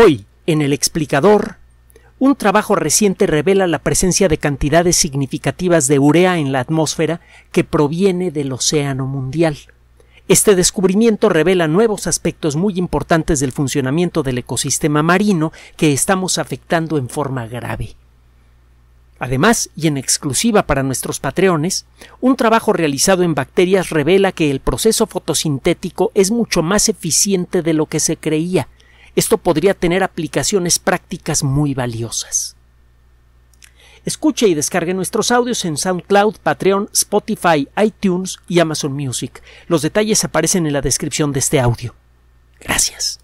Hoy, en el explicador, un trabajo reciente revela la presencia de cantidades significativas de urea en la atmósfera que proviene del océano mundial. Este descubrimiento revela nuevos aspectos muy importantes del funcionamiento del ecosistema marino que estamos afectando en forma grave. Además, y en exclusiva para nuestros patreones, un trabajo realizado en bacterias revela que el proceso fotosintético es mucho más eficiente de lo que se creía, esto podría tener aplicaciones prácticas muy valiosas. Escuche y descargue nuestros audios en SoundCloud, Patreon, Spotify, iTunes y Amazon Music. Los detalles aparecen en la descripción de este audio. Gracias.